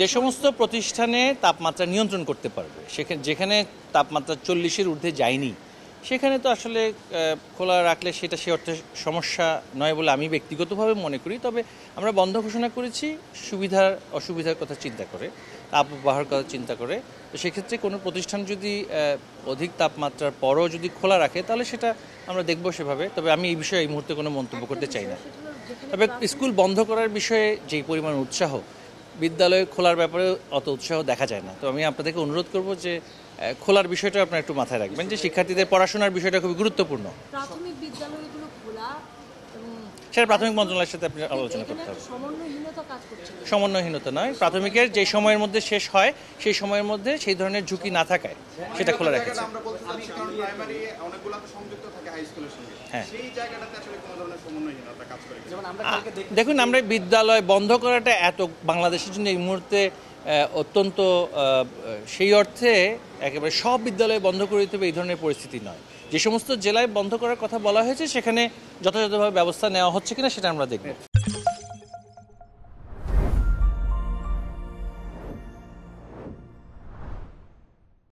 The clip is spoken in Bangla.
যে সমস্ত প্রতিষ্ঠানে তাপমাত্রা নিয়ন্ত্রণ করতে পারবে সেখানে যেখানে তাপমাত্রা চল্লিশের ঊর্ধ্বে যায়নি সেখানে তো আসলে খোলা রাখলে সেটা সে অর্থে সমস্যা নয় বলে আমি ব্যক্তিগতভাবে মনে করি তবে আমরা বন্ধ ঘোষণা করেছি সুবিধার অসুবিধার কথা চিন্তা করে তাপ ব্যবহার কথা চিন্তা করে তো সেক্ষেত্রে কোনো প্রতিষ্ঠান যদি অধিক তাপমাত্রার পরও যদি খোলা রাখে তাহলে সেটা আমরা দেখব সেভাবে তবে আমি এই বিষয়ে এই মুহূর্তে কোনো মন্তব্য করতে চাই না তবে স্কুল বন্ধ করার বিষয়ে যেই পরিমাণ উৎসাহ বিদ্যালয় খোলার ব্যাপারে অত উৎসাহ দেখা যায় না তো আমি আপনাদেরকে অনুরোধ করব যে খোলার বিষয়টা আপনারা একটু মাথায় রাখবেন যে শিক্ষার্থীদের পড়াশোনার বিষয়টা খুবই গুরুত্বপূর্ণ প্রাথমিক বিদ্যালয় সেটা প্রাথমিক মন্ত্রণালয়ের সাথে আপনি আলোচনা করতে হবে সমন্বয়হীনতা নয় প্রাথমিকের যে সময়ের মধ্যে শেষ হয় সেই সময়ের মধ্যে সেই ধরনের ঝুঁকি না থাকায় সেটা খোলা রেখেছে হ্যাঁ। দেখুন আমরা বিদ্যালয় বন্ধ করাটা এত বাংলাদেশের জন্য এই মুহূর্তে অত্যন্ত সেই অর্থে একেবারে সব বিদ্যালয়ে বন্ধ করে দিতে হবে এই ধরনের পরিস্থিতি নয় যে সমস্ত জেলায় বন্ধ করার কথা বলা হয়েছে সেখানে যথাযথভাবে ব্যবস্থা নেওয়া হচ্ছে কিনা সেটা আমরা দেখব